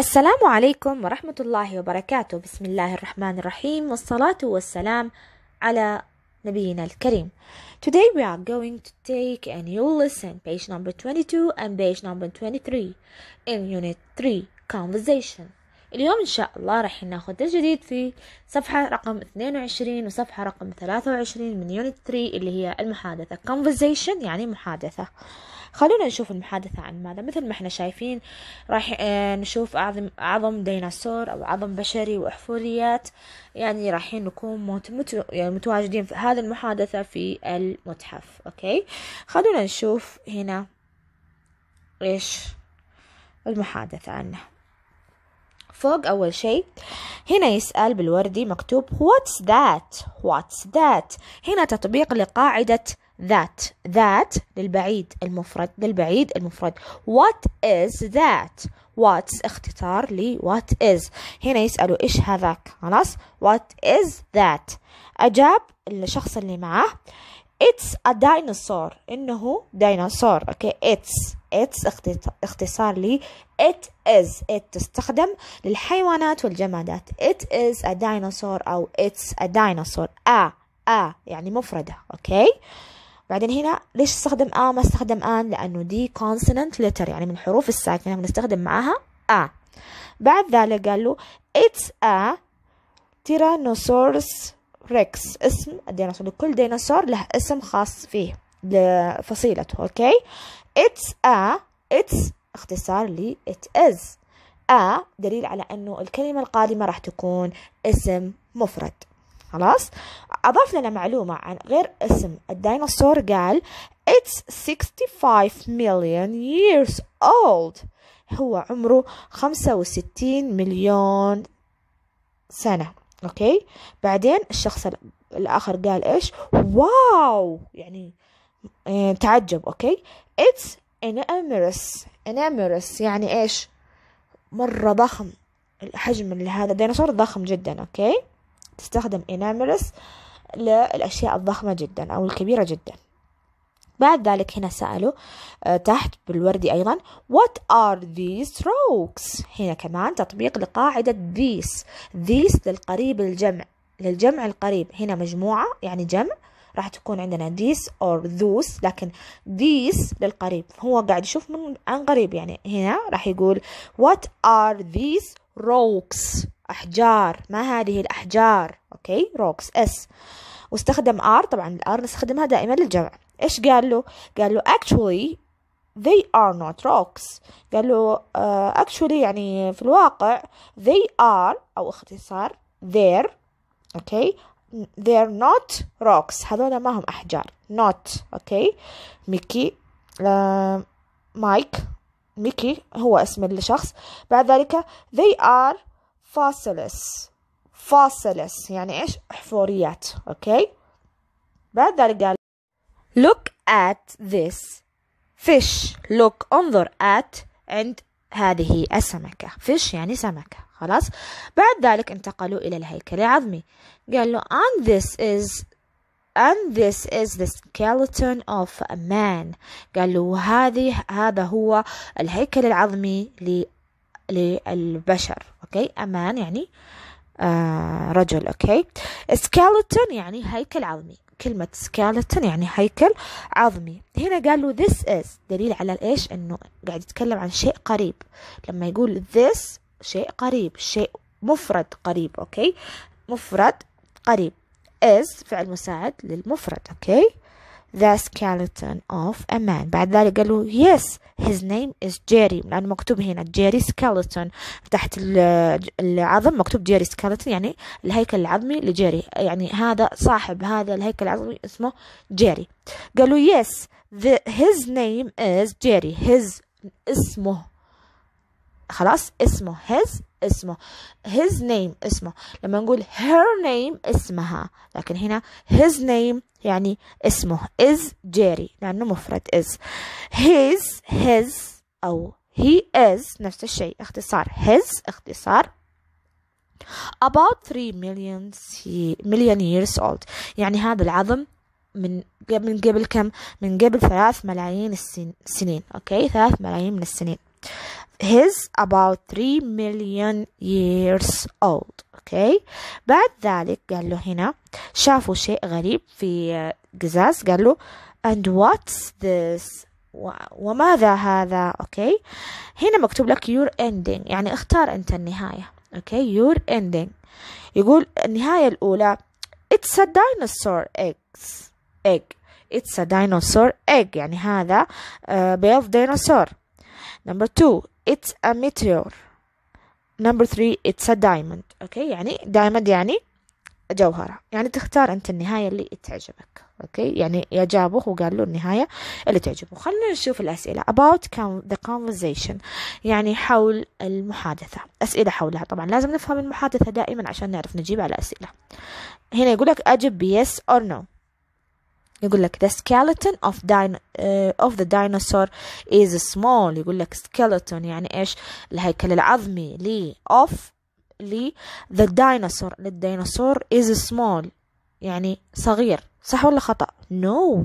السلام عليكم ورحمة الله وبركاته بسم الله الرحمن الرحيم والصلاة والسلام على نبينا الكريم Today we are going to take a new lesson page number 22 and page number 23 in unit 3 conversation اليوم إن شاء الله راح ناخد الجديد في صفحة رقم 22 وصفحة رقم 23 من unit 3 اللي هي المحادثة conversation يعني محادثة خلونا نشوف المحادثة عن ماذا مثل ما احنا شايفين راح آه، نشوف أعظم, أعظم ديناصور أو عظم بشري وأحفوريات يعني راحين نكون مت... يعني متواجدين في هذه المحادثة في المتحف أوكي خلونا نشوف هنا إيش المحادثة عنه فوق أول شيء هنا يسأل بالوردي مكتوب what's that what's that هنا تطبيق لقاعدة that that للبعيد المفرد للبعيد المفرد what is that What's اختصار ل what is هنا يسألوا إيش هذاك خلاص what is that أجاب الشخص اللي معاه it's a dinosaur انه ديناصور اوكي it's it's اختصار لي it is it تستخدم للحيوانات والجمادات it is a dinosaur او it's a dinosaur a a يعني مفردة اوكي بعدين هنا ليش استخدم a ما استخدم ان لانه دي consonant letter يعني من حروف الساكنة بنستخدم معاها a بعد ذلك قال له it's a tyrannosaurus ريكس اسم الديناصور لكل ديناصور له اسم خاص فيه لفصيلته اوكي اتس ا اتس اختصار ل ات از ا دليل على انه الكلمة القادمة راح تكون اسم مفرد خلاص اضاف لنا معلومة عن غير اسم الديناصور قال اتس 65 مليون ييرز اولد هو عمره 65 مليون سنة اوكي بعدين الشخص الاخر قال ايش واو يعني آه، تعجب اوكي اتس انامرس انامرس يعني ايش مرة ضخم الحجم اللي هذا الديناصور ضخم جدا اوكي تستخدم انامرس للاشياء الضخمة جدا او الكبيرة جدا بعد ذلك هنا سألوا آه، تحت بالوردي أيضا What are these strokes هنا كمان تطبيق لقاعدة these these للقريب الجمع للجمع القريب هنا مجموعة يعني جمع راح تكون عندنا these or those لكن these للقريب هو قاعد يشوف من عن قريب يعني هنا راح يقول what are these rocks أحجار ما هذه الأحجار أوكي rocks S واستخدم آر طبعا الار نستخدمها دائما للجمع ايش قال له قال له actually they are not rocks قال له آه، uh, actually يعني في الواقع they are او اختصار they're okay they're not rocks هذول ما هم احجار not okay ميكي آه، مايك ميكي هو اسم الشخص بعد ذلك they are fossils fossils يعني ايش احفوريات اوكي okay? بعد ذلك قال Look at this fish. Look انظر at عند هذه السمكة fish يعني سمكة خلاص بعد ذلك انتقلوا إلى الهيكل العظمي قال له and this is and this is the skeleton of a man قال له هذه هذا هو الهيكل العظمي للبشر اوكي امان يعني آه رجل اوكي skeleton يعني هيكل عظمي كلمة skeleton يعني هيكل عظمي هنا قال له this is دليل على الايش انه قاعد يتكلم عن شيء قريب لما يقول this شيء قريب شيء مفرد قريب اوكي مفرد قريب is فعل مساعد للمفرد اوكي the skeleton of a man بعد ذلك قال له yes his name is Jerry لأنه مكتوب هنا Jerry skeleton تحت العظم مكتوب Jerry skeleton يعني الهيكل العظمي لجيري يعني هذا صاحب هذا الهيكل العظمي اسمه جيري قال له yes the, his name is Jerry his اسمه خلاص اسمه his اسمه his name اسمه لما نقول her name اسمها لكن هنا his name يعني اسمه is جيري لأنه مفرد is his his أو he is نفس الشيء اختصار his اختصار about 3 million, million years old يعني هذا العظم من من قبل كم من قبل ثلاث ملايين السنين اوكي ثلاث ملايين من السنين he's about three million years old okay بعد ذلك قال له هنا شافوا شيء غريب في قزاز قال له and what's this وماذا هذا okay هنا مكتوب لك your ending يعني اختار انت النهايه okay your ending يقول النهايه الاولى it's a dinosaur eggs egg it's a dinosaur egg يعني هذا بيض آه، ديناصور number two it's a meteor number three it's a diamond اوكي يعني diamond يعني جوهرة يعني تختار أنت النهاية اللي تعجبك أوكي يعني يا جابوه وقال له النهاية اللي تعجبه خلينا نشوف الأسئلة about the conversation يعني حول المحادثة أسئلة حولها طبعا لازم نفهم المحادثة دائما عشان نعرف نجيب على أسئلة هنا يقول لك أجب yes or no يقول لك the skeleton of, dino, uh, of the dinosaur is small يقول لك skeleton يعني ايش الهيكل العظمي لي of لي the dinosaur للديناصور is small يعني صغير صح ولا خطأ no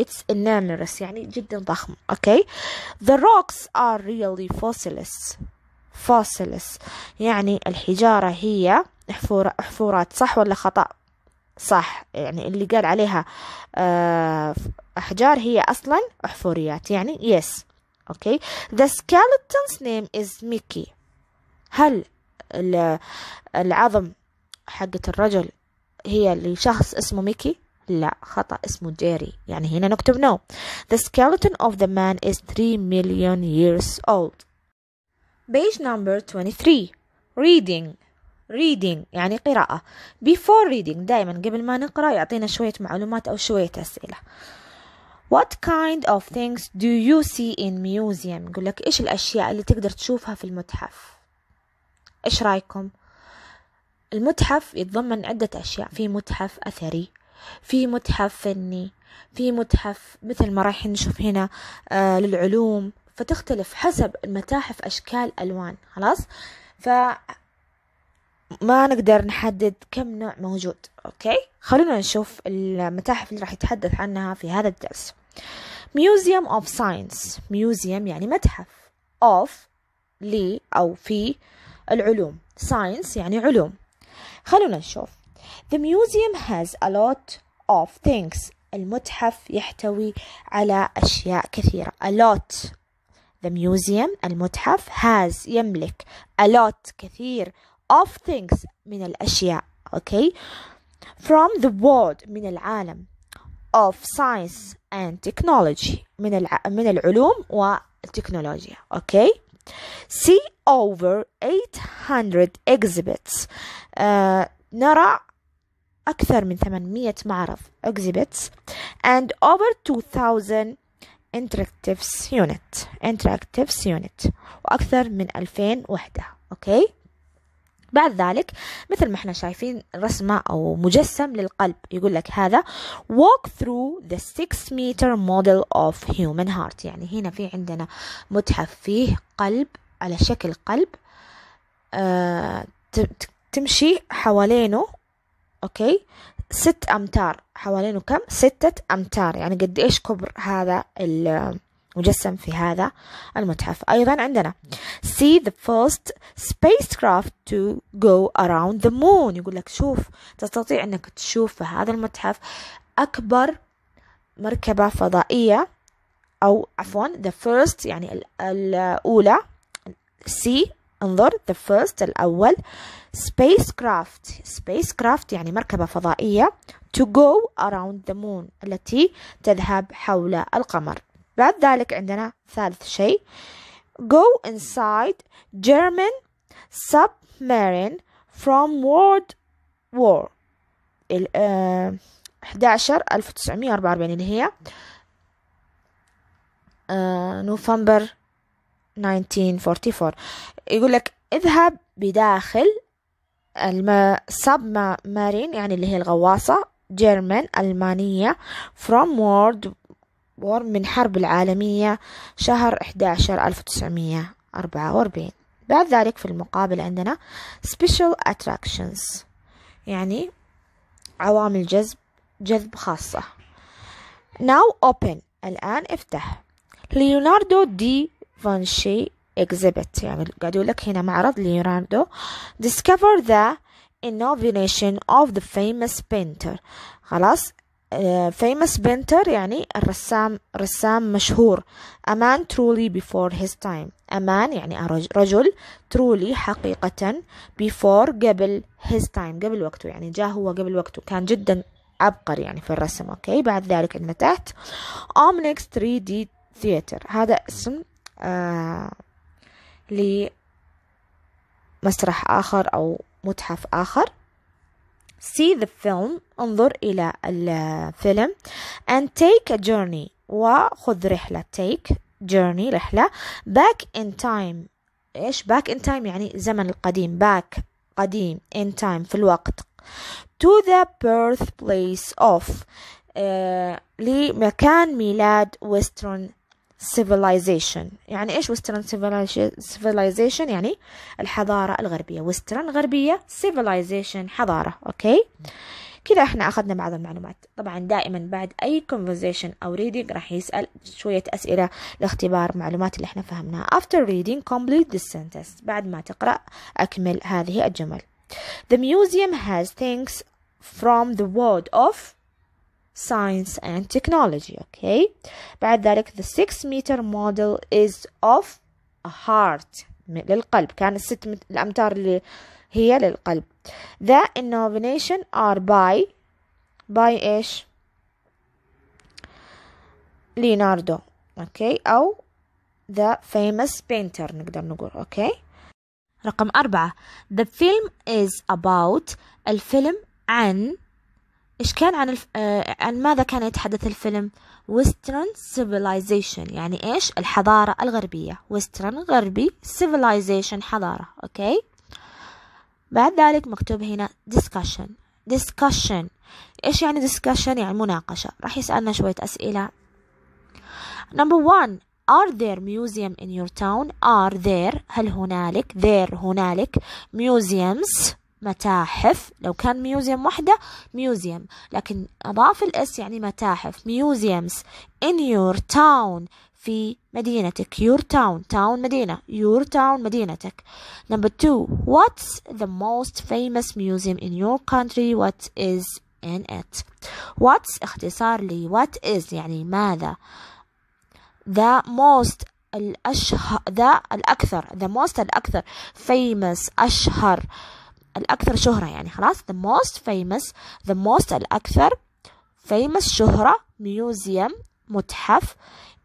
it's enormous يعني جدا ضخم okay the rocks are really fossils fossils يعني الحجارة هي حفورة حفورات صح ولا خطأ صح يعني اللي قال عليها آه، أحجار هي أصلا أحفوريات يعني yes أوكي The skeleton's name is Mickey هل العظم حقة الرجل هي لشخص اسمه ميكي؟ لا خطأ اسمه جيري يعني هنا نكتب no The skeleton of the man is 3 million years old Page number 23 Reading reading يعني قراءة before reading دائما قبل ما نقرأ يعطينا شوية معلومات أو شوية أسئلة What kind of things do you see in museum يقول لك إيش الأشياء اللي تقدر تشوفها في المتحف إيش رأيكم المتحف يتضمن عدة أشياء في متحف أثري في متحف فني في متحف مثل ما رايحين نشوف هنا آه للعلوم فتختلف حسب المتاحف أشكال ألوان خلاص ف ما نقدر نحدد كم نوع موجود أوكي خلونا نشوف المتاحف اللي راح يتحدث عنها في هذا الدرس ميوزيوم أوف ساينس ميوزيوم يعني متحف أوف لي أو في العلوم ساينس يعني علوم خلونا نشوف The museum has a lot of things المتحف يحتوي على أشياء كثيرة a lot The museum المتحف has يملك a lot كثير of things من الأشياء okay from the world من العالم of science and technology من الع... من العلوم والتكنولوجيا okay see over 800 exhibits uh, نرى أكثر من 800 معرض exhibits and over 2000 interactive unit interactive unit وأكثر من 2000 وحدة okay بعد ذلك مثل ما احنا شايفين رسمة أو مجسم للقلب يقول لك هذا walk through the 6 meter model of human heart يعني هنا في عندنا متحف فيه قلب على شكل قلب آه تمشي حوالينه أوكي ست أمتار حوالينه كم؟ ستة أمتار يعني قد إيش كبر هذا ال مجسم في هذا المتحف أيضا عندنا see the first spacecraft to go around the moon يقول لك شوف تستطيع أنك تشوف في هذا المتحف أكبر مركبة فضائية أو عفوا the first يعني الأولى see انظر the first الأول spacecraft spacecraft يعني مركبة فضائية to go around the moon التي تذهب حول القمر بعد ذلك عندنا ثالث شيء go inside German submarine from World War 11 1944 آه، اللي هي نوفمبر آه، 1944 يقول لك اذهب بداخل السب submarine يعني اللي هي الغواصة جيرمان ألمانية from World بور من حرب العالمية شهر 11 1944 بعد ذلك في المقابل عندنا special attractions يعني عوامل جذب جذب خاصة now open الآن افتح ليوناردو دي فانشي exhibit يعني قاعد يقول لك هنا معرض ليوناردو discover the innovation of the famous painter خلاص آه، famous painter يعني الرسام رسام مشهور a man truly before his time a man يعني رجل truly حقيقة before قبل his time قبل وقته يعني جاء هو قبل وقته كان جدا عبقري يعني في الرسم اوكي بعد ذلك عندنا تحت Omnix 3D Theater هذا اسم آه لمسرح آخر أو متحف آخر see the film انظر إلى الفيلم and take a journey وخذ رحلة take journey رحلة back in time إيش back in time يعني زمن القديم back قديم in time في الوقت to the birthplace of uh, لمكان ميلاد western civilization يعني ايش western civilization يعني الحضارة الغربية western غربية civilization حضارة اوكي كذا احنا اخذنا بعض المعلومات طبعا دائما بعد اي conversation او reading راح يسأل شوية اسئلة لاختبار معلومات اللي احنا فهمناها after reading complete this sentence بعد ما تقرأ اكمل هذه الجمل the museum has things from the world of science and technology okay بعد ذلك the 6 meter model is of a heart للقلب كان الست الأمتار اللي هي للقلب the innovation are by by إيش ليناردو اوكي أو the famous painter نقدر نقول اوكي رقم أربعة the film is about الفيلم عن إيش كان عن الف... آه عن ماذا كان يتحدث الفيلم Western Civilization يعني إيش الحضارة الغربية Western غربي Civilization حضارة أوكي بعد ذلك مكتوب هنا Discussion Discussion إيش يعني Discussion يعني مناقشة راح يسألنا شوية أسئلة Number one Are there museum in your town? Are there هل هنالك there هنالك museums متاحف لو كان ميوزيوم وحده ميوزيوم لكن أضاف الإس يعني متاحف ميوزيومز in your town في مدينتك your town town مدينة your town مدينتك number two what's the most famous museum in your country what is in it what's اختصار لي what is يعني ماذا the most الأشهر ذا الأكثر the most الأكثر famous أشهر الأكثر شهرة يعني خلاص the most famous the most الأكثر famous شهرة museum متحف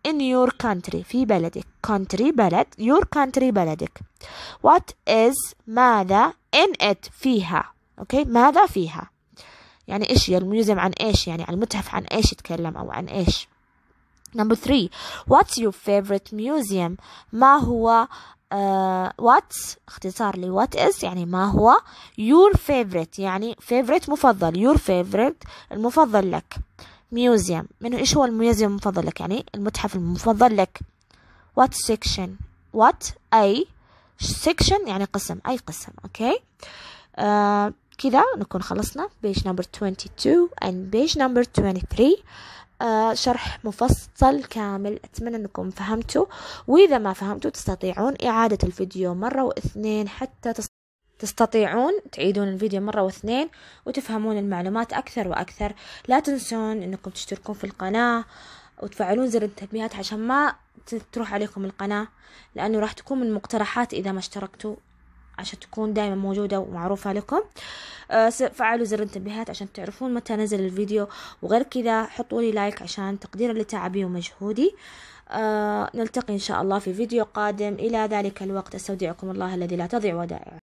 in your country في بلدك country بلد your country بلدك what is ماذا in it فيها أوكي okay. ماذا فيها يعني إيش الميوزيوم عن إيش يعني عن المتحف عن إيش يتكلم أو عن إيش Number three, what's your favorite museum? ما هو وات آه، اختصار لوات از يعني ما هو يور فيفرت يعني فيفرت مفضل يور فيفرت المفضل لك ميوزيوم منو ايش هو الميوزيوم المفضل لك يعني المتحف المفضل لك وات سيكشن وات اي سيكشن يعني قسم اي قسم اوكي okay. آه، كذا نكون خلصنا page number 22 and page number 23 آه، شرح مفصل كامل أتمنى أنكم فهمتوا وإذا ما فهمتوا تستطيعون إعادة الفيديو مرة واثنين حتى تستطيعون تعيدون الفيديو مرة واثنين وتفهمون المعلومات أكثر وأكثر لا تنسون أنكم تشتركون في القناة وتفعلون زر التنبيهات عشان ما تروح عليكم القناة لأنه راح تكون من مقترحات إذا ما اشتركتوا عشان تكون دائما موجودة ومعروفة لكم آه، فعلوا زر التنبيهات عشان تعرفون متى نزل الفيديو وغير كذا حطوا لي لايك عشان تقدير لتعبي ومجهودي آه، نلتقي إن شاء الله في فيديو قادم إلى ذلك الوقت أستودعكم الله الذي لا تضيع ودائعه